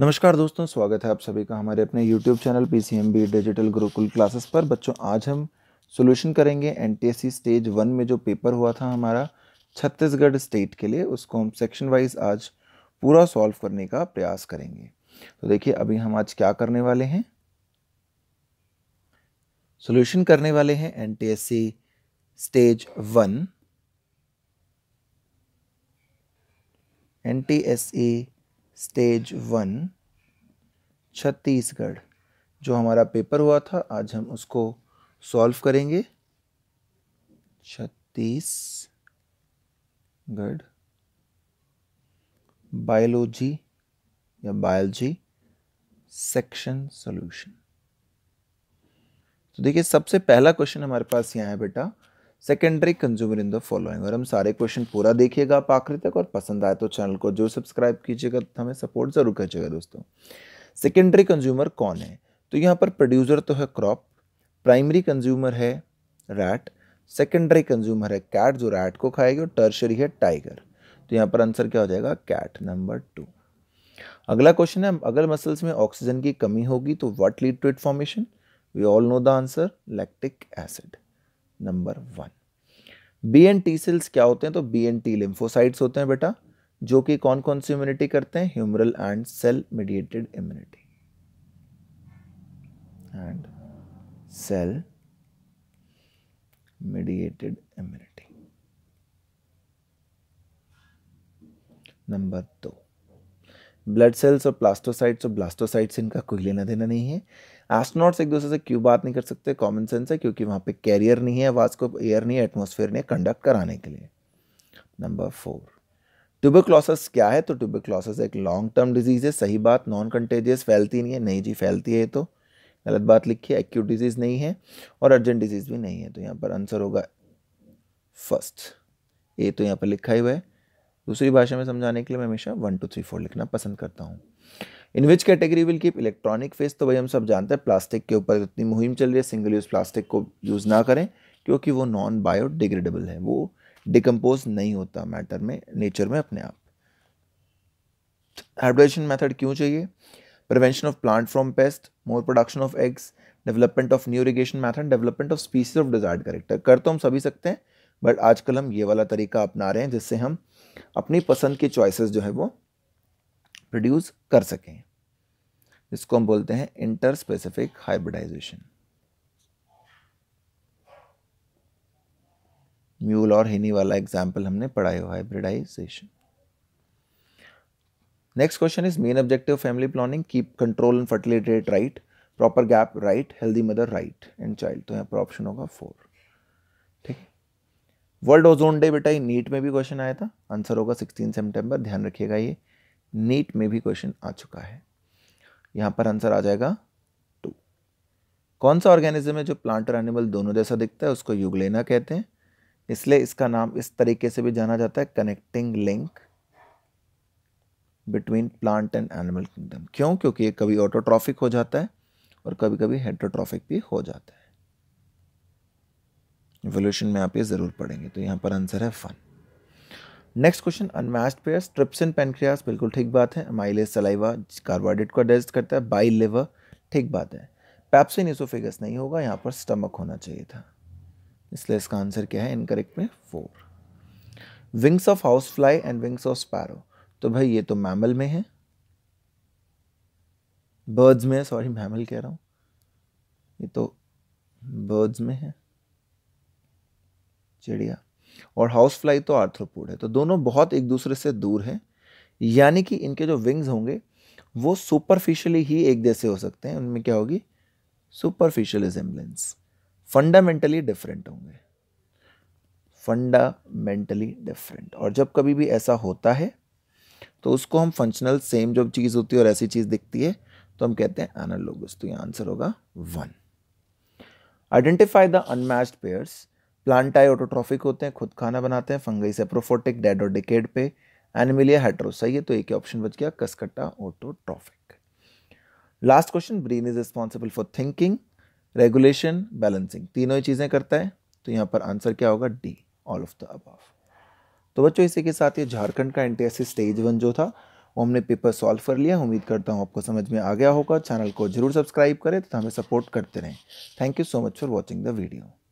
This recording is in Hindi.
नमस्कार दोस्तों स्वागत है आप सभी का हमारे अपने YouTube channel P C M B digital Gurukul classes पर बच्चों आज हम सॉल्यूशन करेंगे सी स्टेज वन में जो पेपर हुआ था हमारा छत्तीसगढ़ स्टेट के लिए उसको हम सेक्शन वाइज आज पूरा सॉल्व करने का प्रयास करेंगे तो देखिए अभी हम आज क्या करने वाले हैं सोल्यूशन करने वाले हैं C stage one NTSC stage one Chhattisgarh जो हमारा पेपर हुआ था आज हम उसको सॉल्व करेंगे छत्तीसगढ़ बायोलॉजी या बायोलॉजी सेक्शन सॉल्यूशन तो देखिए सबसे पहला क्वेश्चन हमारे पास यहाँ है बेटा secondary consumer in the following और हम सारे क्वेश्चन पूरा देखिएगा आप आखिरी तक और पसंद आए तो चैनल को जो सब्सक्राइब कीजिएगा तो हमें सपोर्ट ज़रूर कीजिएगा दोस्तों सेकेंडरी कंज्यूमर कौन है तो यहाँ पर प्रोड्यूसर तो है क्रॉप प्राइमरी कंज्यूमर है रैट सेकेंडरी कंज्यूमर है कैट जो रैट को खाएगी और टर्शरी है टाइगर तो यहाँ पर आंसर क्या हो जाएगा कैट नंबर टू अगला क्वेश्चन है अगर मसल्स में ऑक्सीजन की कमी होगी तो what lead to it formation we all know the answer lactic acid number one B and T cells क्या होते हैं तो बी एन टी लिम्फोसाइट्स होते हैं बेटा जो कि कौन कौन सी इम्यूनिटी करते हैं humoral and cell mediated immunity and cell mediated immunity number दो ब्लड सेल्स और प्लास्टोसाइट्स और ब्लास्टोसाइट्स इनका कोई लेना देना नहीं है एस्ट्रोनॉट्स एक दूसरे से क्यों बात नहीं कर सकते कॉमन सेंस है क्योंकि वहाँ पे कैरियर नहीं है आवाज़ को एयर नहीं है एटमोसफेयर नहीं है कंडक्ट कराने के लिए नंबर फोर ट्यूबरक्लोसिस क्या है तो ट्यूबरक्लोसिस एक लॉन्ग टर्म डिजीज़ है सही बात नॉन कंटेजियस फैलती नहीं है नहीं जी फैलती है तो गलत बात लिखी है एक्यूट डिजीज़ नहीं है और अर्जेंट डिजीज़ भी नहीं है तो यहाँ पर आंसर होगा फर्स्ट ए तो यहाँ पर लिखा ही हुआ है दूसरी भाषा में समझाने के लिए मैं हमेशा वन टू थ्री फोर लिखना पसंद करता हूँ in which category will keep electronic face तो भाई हम सब जानते हैं प्लास्टिक के ऊपर इतनी मुहिम चल रही है सिंगल यूज़ प्लास्टिक को यूज़ ना करें क्योंकि वो नॉन बायोडिग्रेडेबल है वो डिकम्पोज नहीं होता मैटर में नेचर में अपने आप हाइड्रेशन मेथड क्यों चाहिए prevention of plant from pest more production of eggs development of new irrigation method development of species of desired character कर तो हम सभी सकते हैं बट आजकल हम ये वाला तरीका अपना रहे हैं जिससे हम अपनी पसंद की चॉइसेस जो है वो प्रोड्यूस कर सकें इसको हम बोलते हैं इंटर स्पेसिफिक हाइब्रिडाइजेशन म्यूल और हिनी वाला एग्जाम्पल हमने पढ़ाया हुआ hybridisation next question is main objective family planning keep control and fertility right proper gap right healthy mother right and child तो यहाँ पर ऑप्शन होगा फोर वर्ल्ड ओजोन डे बेटा ये नीट में भी क्वेश्चन आया था आंसर होगा सिक्सटीन सेप्टेम्बर ध्यान रखिएगा ये नीट में भी क्वेश्चन आ चुका है यहाँ पर आंसर आ जाएगा टू कौन सा ऑर्गेनिज्म है जो प्लांट और एनिमल दोनों जैसा दिखता है उसको युगलेना कहते हैं इसलिए इसका नाम इस तरीके से भी जाना जाता है connecting link between plant and animal kingdom क्यों क्योंकि ये कभी ऑटोट्रॉफिक हो जाता है और कभी कभी हेड्रोट्रॉफिक भी हो जाता है इवोल्यूशन में आप ये ज़रूर पढ़ेंगे तो यहाँ पर आंसर है फन next question unmatched pairs trypsin pancreas बिल्कुल ठीक बात है माइलेज सलाइवा कार्बोहाइड्रेट को डाइजेस्ट करता है बाई लिवर ठीक बात है पैप्सिन इसोफेगस नहीं होगा यहाँ पर स्टमक होना चाहिए था इसलिए इसका आंसर क्या है इनकरेक्ट में for wings of housefly and wings of sparrow तो भाई ये तो मैमल में है बर्ड्स में सॉरी मैमल कह रहा हूँ ये तो बर्ड्स में है चिड़िया और हाउस फ्लाई तो आर्थ्रोपोड है तो दोनों बहुत एक दूसरे से दूर हैं यानी कि इनके जो विंग्स होंगे वो सुपरफिशियली ही एक जैसे हो सकते हैं उनमें क्या होगी सुपरफिशियल रिजेम्बलेंस फंडामेंटली डिफरेंट होंगे फंडामेंटली डिफरेंट और जब कभी भी ऐसा होता है तो उसको हम फंक्शनल सेम जो चीज़ होती है और ऐसी चीज़ दिखती है तो हम कहते हैं एनालोगस तो यहाँ आंसर होगा one identify the unmatched pairs plantae autotrophic होते हैं खुद खाना बनाते हैं फंगई सेप्रोफोटिक डेड और डिकेड पे एनिमिलिया हेट्रोस सही है तो एक ही ऑप्शन बच गया cuscuta autotrophic last question brain is responsible for thinking regulation balancing तीनों ही चीज़ें करता है तो यहाँ पर आंसर क्या होगा D all of the above तो बच्चों इसी के साथ ये झारखंड का एन स्टेज वन जो था वो हमने पेपर सॉल्व कर लिया उम्मीद करता हूँ आपको समझ में आ गया होगा चैनल को जरूर सब्सक्राइब करें तथा तो हमें सपोर्ट करते रहें thank you so much for watching the video